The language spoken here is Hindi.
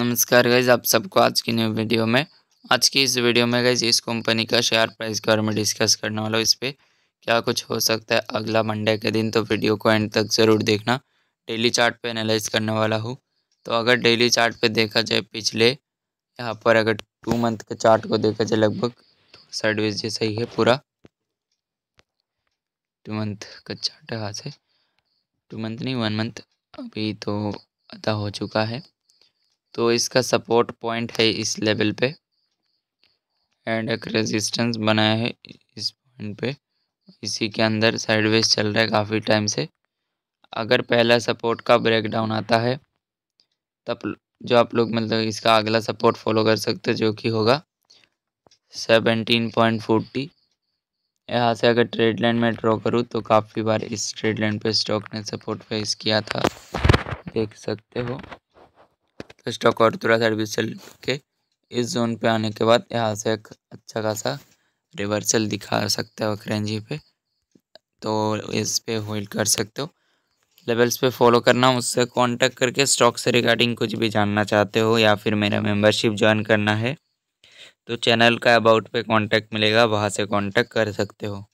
नमस्कार गाइज आप सबको आज की न्यू वीडियो में आज की इस वीडियो में गाइज इस कंपनी का शेयर प्राइस के बारे में डिस्कस करने वाला हूँ इस पर क्या कुछ हो सकता है अगला मंडे के दिन तो वीडियो को एंड तक ज़रूर देखना डेली चार्ट पे एनालाइज करने वाला हूँ तो अगर डेली चार्ट पे देखा जाए पिछले यहाँ पर अगर टू मंथ के चार्ट को देखा जाए लगभग सर्विस जैसा ही है पूरा टू मंथ का चार्ट यहाँ से टू मंथ नहीं वन मंथ अभी तो अदा हो चुका है तो इसका सपोर्ट पॉइंट है इस लेवल पे एंड एक रेजिस्टेंस बनाया है इस पॉइंट पे इसी के अंदर साइडवेज चल रहा है काफ़ी टाइम से अगर पहला सपोर्ट का ब्रेकडाउन आता है तब जो आप लोग मतलब इसका अगला सपोर्ट फॉलो कर सकते हो जो कि होगा सेवनटीन पॉइंट फोर्टी यहाँ से अगर ट्रेड लाइन में ड्रॉ करूँ तो काफ़ी बार इस ट्रेड लाइन पे स्टॉक ने सपोर्ट फेस किया था देख सकते हो स्टॉक और तुरा सर्विस चल के इस जोन पे आने के बाद यहाँ से एक अच्छा खासा रिवर्सल दिखा सकते हो करेंजी पे तो इस पे होल्ड कर सकते हो लेवल्स पे फॉलो करना उससे कांटेक्ट करके स्टॉक से रिगार्डिंग कुछ भी जानना चाहते हो या फिर मेरा मेंबरशिप ज्वाइन करना है तो चैनल का अबाउट पे कांटेक्ट मिलेगा वहाँ से कांटेक्ट कर सकते हो